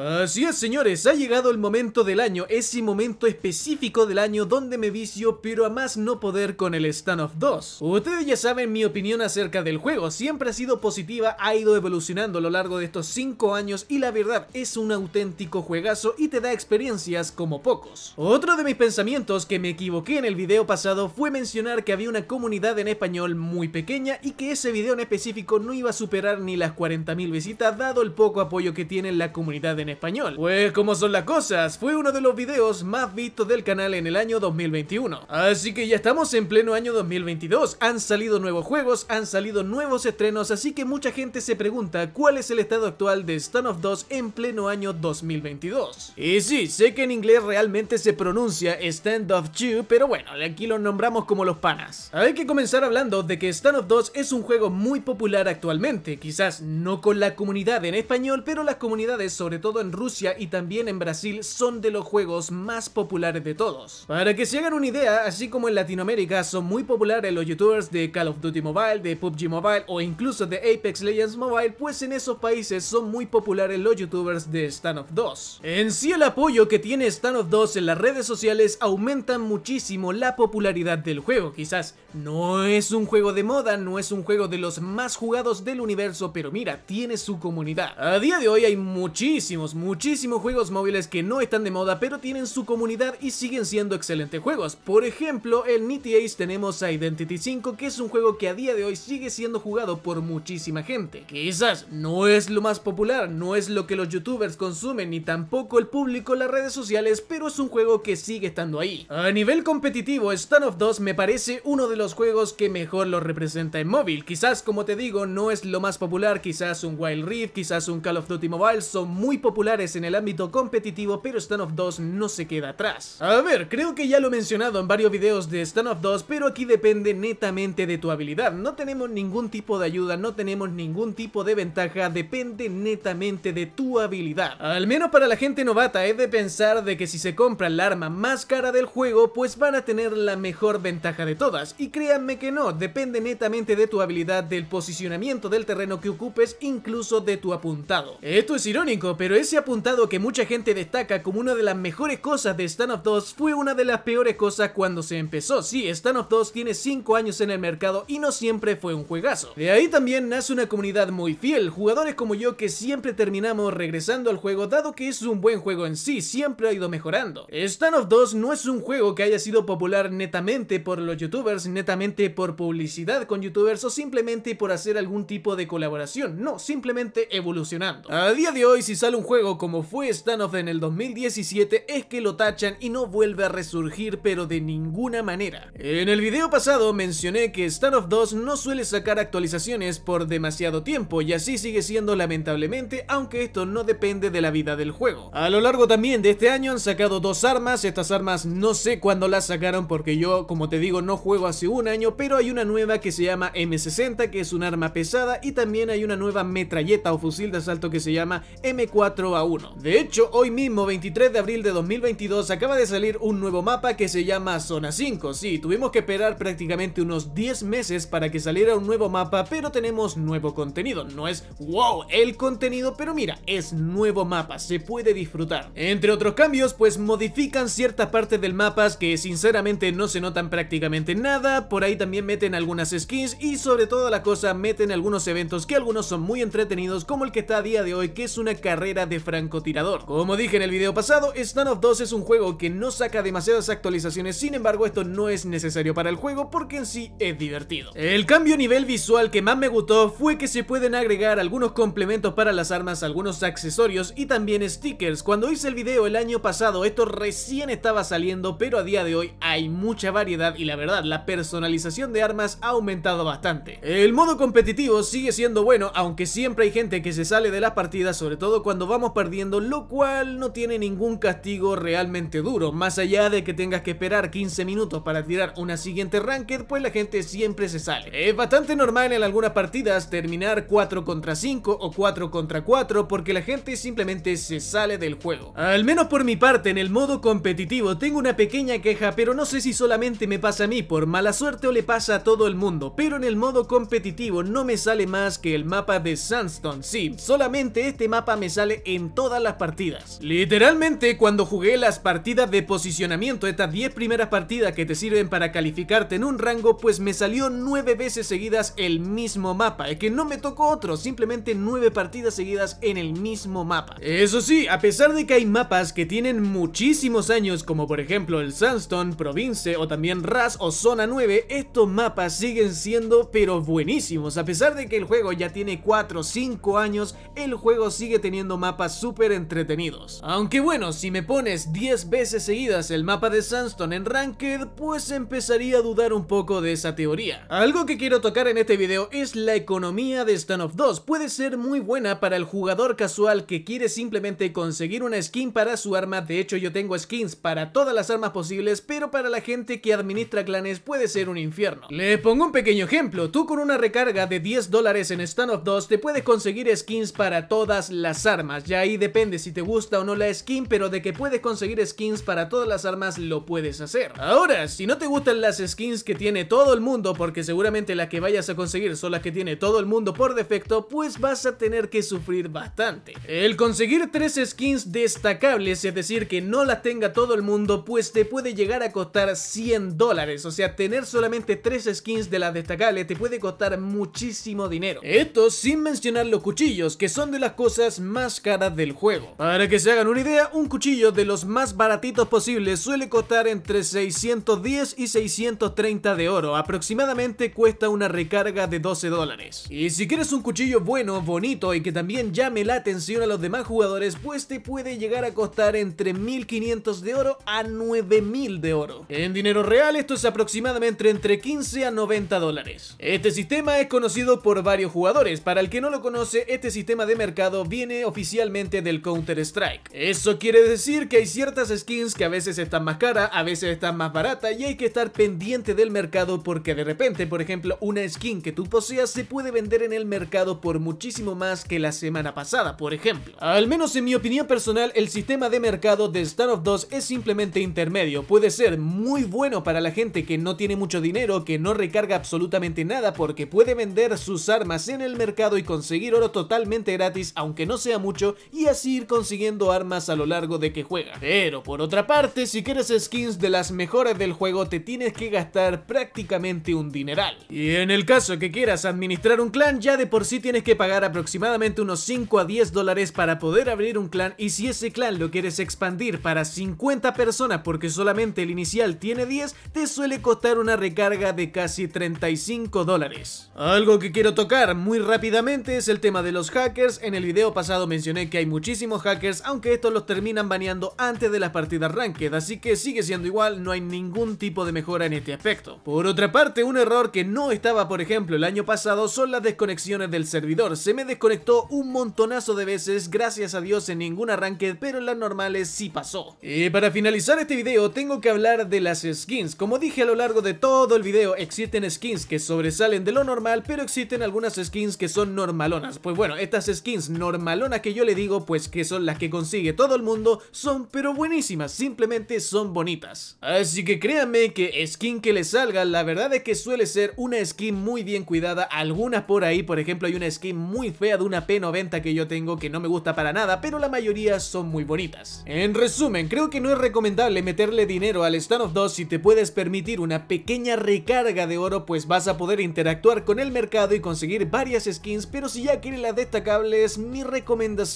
Así es señores, ha llegado el momento del año, ese momento específico del año donde me vicio pero a más no poder con el Standoff 2. Ustedes ya saben mi opinión acerca del juego, siempre ha sido positiva, ha ido evolucionando a lo largo de estos 5 años y la verdad es un auténtico juegazo y te da experiencias como pocos. Otro de mis pensamientos que me equivoqué en el video pasado fue mencionar que había una comunidad en español muy pequeña y que ese video en específico no iba a superar ni las 40.000 visitas dado el poco apoyo que tiene la comunidad en en español. Pues como son las cosas, fue uno de los videos más vistos del canal en el año 2021. Así que ya estamos en pleno año 2022, han salido nuevos juegos, han salido nuevos estrenos, así que mucha gente se pregunta cuál es el estado actual de Stand of 2 en pleno año 2022. Y sí, sé que en inglés realmente se pronuncia Stand of 2, pero bueno, aquí lo nombramos como los panas. Hay que comenzar hablando de que Stand of 2 es un juego muy popular actualmente, quizás no con la comunidad en español, pero las comunidades sobre todo en Rusia y también en Brasil, son de los juegos más populares de todos. Para que se hagan una idea, así como en Latinoamérica son muy populares los youtubers de Call of Duty Mobile, de PUBG Mobile o incluso de Apex Legends Mobile, pues en esos países son muy populares los youtubers de Stand of 2. En sí el apoyo que tiene Stand of 2 en las redes sociales aumenta muchísimo la popularidad del juego, quizás no es un juego de moda, no es un juego de los más jugados del universo, pero mira, tiene su comunidad. A día de hoy hay muchísimos muchísimos juegos móviles que no están de moda pero tienen su comunidad y siguen siendo excelentes juegos. Por ejemplo, en Nitty Ace tenemos a Identity 5 que es un juego que a día de hoy sigue siendo jugado por muchísima gente. Quizás no es lo más popular, no es lo que los youtubers consumen ni tampoco el público las redes sociales, pero es un juego que sigue estando ahí. A nivel competitivo, Stand of 2 me parece uno de los juegos que mejor lo representa en móvil. Quizás, como te digo, no es lo más popular, quizás un Wild Rift, quizás un Call of Duty Mobile, son muy populares en el ámbito competitivo, pero of 2 no se queda atrás. A ver, creo que ya lo he mencionado en varios videos de stand of 2, pero aquí depende netamente de tu habilidad. No tenemos ningún tipo de ayuda, no tenemos ningún tipo de ventaja, depende netamente de tu habilidad. Al menos para la gente novata, es de pensar de que si se compra el arma más cara del juego, pues van a tener la mejor ventaja de todas. Y créanme que no, depende netamente de tu habilidad, del posicionamiento del terreno que ocupes, incluso de tu apuntado. Esto es irónico, pero es se apuntado que mucha gente destaca como una de las mejores cosas de Stand of 2, fue una de las peores cosas cuando se empezó. Sí, Stand of 2 tiene 5 años en el mercado y no siempre fue un juegazo. De ahí también nace una comunidad muy fiel, jugadores como yo que siempre terminamos regresando al juego dado que es un buen juego en sí, siempre ha ido mejorando. Stand of 2 no es un juego que haya sido popular netamente por los youtubers, netamente por publicidad con youtubers o simplemente por hacer algún tipo de colaboración, no, simplemente evolucionando. A día de hoy si sale un juego como fue Standoff en el 2017 es que lo tachan y no vuelve a resurgir pero de ninguna manera. En el video pasado mencioné que Standoff 2 no suele sacar actualizaciones por demasiado tiempo y así sigue siendo lamentablemente aunque esto no depende de la vida del juego. A lo largo también de este año han sacado dos armas, estas armas no sé cuándo las sacaron porque yo como te digo no juego hace un año pero hay una nueva que se llama M60 que es un arma pesada y también hay una nueva metralleta o fusil de asalto que se llama M4 a uno. De hecho, hoy mismo, 23 de abril de 2022, acaba de salir un nuevo mapa que se llama Zona 5. Sí, tuvimos que esperar prácticamente unos 10 meses para que saliera un nuevo mapa, pero tenemos nuevo contenido. No es wow el contenido, pero mira, es nuevo mapa, se puede disfrutar. Entre otros cambios, pues modifican ciertas partes del mapa que sinceramente no se notan prácticamente nada, por ahí también meten algunas skins y sobre todo la cosa meten algunos eventos que algunos son muy entretenidos como el que está a día de hoy que es una carrera de francotirador. Como dije en el video pasado, Stun of 2 es un juego que no saca demasiadas actualizaciones, sin embargo esto no es necesario para el juego porque en sí es divertido. El cambio a nivel visual que más me gustó fue que se pueden agregar algunos complementos para las armas, algunos accesorios y también stickers. Cuando hice el video el año pasado esto recién estaba saliendo, pero a día de hoy hay mucha variedad y la verdad la personalización de armas ha aumentado bastante. El modo competitivo sigue siendo bueno, aunque siempre hay gente que se sale de las partidas, sobre todo cuando va vamos perdiendo, lo cual no tiene ningún castigo realmente duro. Más allá de que tengas que esperar 15 minutos para tirar una siguiente ranked, pues la gente siempre se sale. Es bastante normal en algunas partidas terminar 4 contra 5 o 4 contra 4 porque la gente simplemente se sale del juego. Al menos por mi parte, en el modo competitivo tengo una pequeña queja, pero no sé si solamente me pasa a mí por mala suerte o le pasa a todo el mundo, pero en el modo competitivo no me sale más que el mapa de Sandstone. Sí, solamente este mapa me sale en todas las partidas. Literalmente, cuando jugué las partidas de posicionamiento, estas 10 primeras partidas que te sirven para calificarte en un rango, pues me salió 9 veces seguidas el mismo mapa. Es que no me tocó otro, simplemente 9 partidas seguidas en el mismo mapa. Eso sí, a pesar de que hay mapas que tienen muchísimos años, como por ejemplo el Sandstone, Province o también Raz o Zona 9, estos mapas siguen siendo pero buenísimos. A pesar de que el juego ya tiene 4 o 5 años, el juego sigue teniendo mapas Super súper entretenidos. Aunque bueno, si me pones 10 veces seguidas el mapa de Sandstone en Ranked, pues empezaría a dudar un poco de esa teoría. Algo que quiero tocar en este video es la economía de Standoff of 2. Puede ser muy buena para el jugador casual que quiere simplemente conseguir una skin para su arma. De hecho, yo tengo skins para todas las armas posibles, pero para la gente que administra clanes puede ser un infierno. Les pongo un pequeño ejemplo. Tú con una recarga de 10 dólares en Stand of 2 te puedes conseguir skins para todas las armas, pues ya ahí depende si te gusta o no la skin, pero de que puedes conseguir skins para todas las armas lo puedes hacer. Ahora, si no te gustan las skins que tiene todo el mundo, porque seguramente las que vayas a conseguir son las que tiene todo el mundo por defecto, pues vas a tener que sufrir bastante. El conseguir tres skins destacables, es decir, que no las tenga todo el mundo, pues te puede llegar a costar 100 dólares. O sea, tener solamente tres skins de las destacables te puede costar muchísimo dinero. Esto sin mencionar los cuchillos, que son de las cosas más caras del juego. Para que se hagan una idea, un cuchillo de los más baratitos posibles suele costar entre 610 y 630 de oro, aproximadamente cuesta una recarga de 12 dólares. Y si quieres un cuchillo bueno, bonito y que también llame la atención a los demás jugadores, pues te puede llegar a costar entre 1500 de oro a 9000 de oro. En dinero real esto es aproximadamente entre 15 a 90 dólares. Este sistema es conocido por varios jugadores, para el que no lo conoce, este sistema de mercado viene oficial del Counter-Strike. Eso quiere decir que hay ciertas skins que a veces están más cara, a veces están más barata y hay que estar pendiente del mercado porque de repente, por ejemplo, una skin que tú poseas se puede vender en el mercado por muchísimo más que la semana pasada, por ejemplo. Al menos en mi opinión personal, el sistema de mercado de Star of 2 es simplemente intermedio. Puede ser muy bueno para la gente que no tiene mucho dinero, que no recarga absolutamente nada porque puede vender sus armas en el mercado y conseguir oro totalmente gratis, aunque no sea mucho, y así ir consiguiendo armas a lo largo de que juegas. Pero por otra parte, si quieres skins de las mejores del juego te tienes que gastar prácticamente un dineral. Y en el caso que quieras administrar un clan, ya de por sí tienes que pagar aproximadamente unos 5 a 10 dólares para poder abrir un clan y si ese clan lo quieres expandir para 50 personas porque solamente el inicial tiene 10, te suele costar una recarga de casi 35 dólares. Algo que quiero tocar muy rápidamente es el tema de los hackers, en el video pasado mencioné que hay muchísimos hackers, aunque estos los terminan baneando antes de las partidas ranked, así que sigue siendo igual, no hay ningún tipo de mejora en este aspecto. Por otra parte, un error que no estaba por ejemplo el año pasado son las desconexiones del servidor, se me desconectó un montonazo de veces, gracias a Dios en ninguna ranked, pero en las normales sí pasó. Y eh, para finalizar este video tengo que hablar de las skins, como dije a lo largo de todo el video existen skins que sobresalen de lo normal, pero existen algunas skins que son normalonas, pues bueno, estas skins normalonas que yo le digo pues que son las que consigue todo el mundo, son pero buenísimas, simplemente son bonitas. Así que créanme que skin que le salga, la verdad es que suele ser una skin muy bien cuidada, algunas por ahí, por ejemplo hay una skin muy fea de una P90 que yo tengo que no me gusta para nada, pero la mayoría son muy bonitas. En resumen, creo que no es recomendable meterle dinero al Stand of 2 si te puedes permitir una pequeña recarga de oro, pues vas a poder interactuar con el mercado y conseguir varias skins, pero si ya quieres las destacables, mi recomendación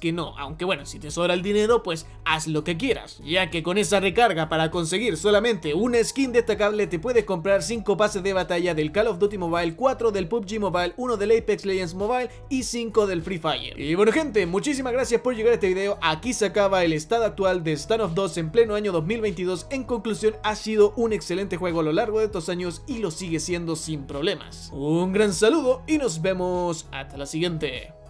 que no, aunque bueno, si te sobra el dinero, pues haz lo que quieras, ya que con esa recarga para conseguir solamente una skin destacable te puedes comprar 5 pases de batalla del Call of Duty Mobile, 4 del PUBG Mobile, 1 del Apex Legends Mobile y 5 del Free Fire. Y bueno gente, muchísimas gracias por llegar a este video, aquí se acaba el estado actual de Stand of 2 en pleno año 2022, en conclusión ha sido un excelente juego a lo largo de estos años y lo sigue siendo sin problemas. Un gran saludo y nos vemos hasta la siguiente.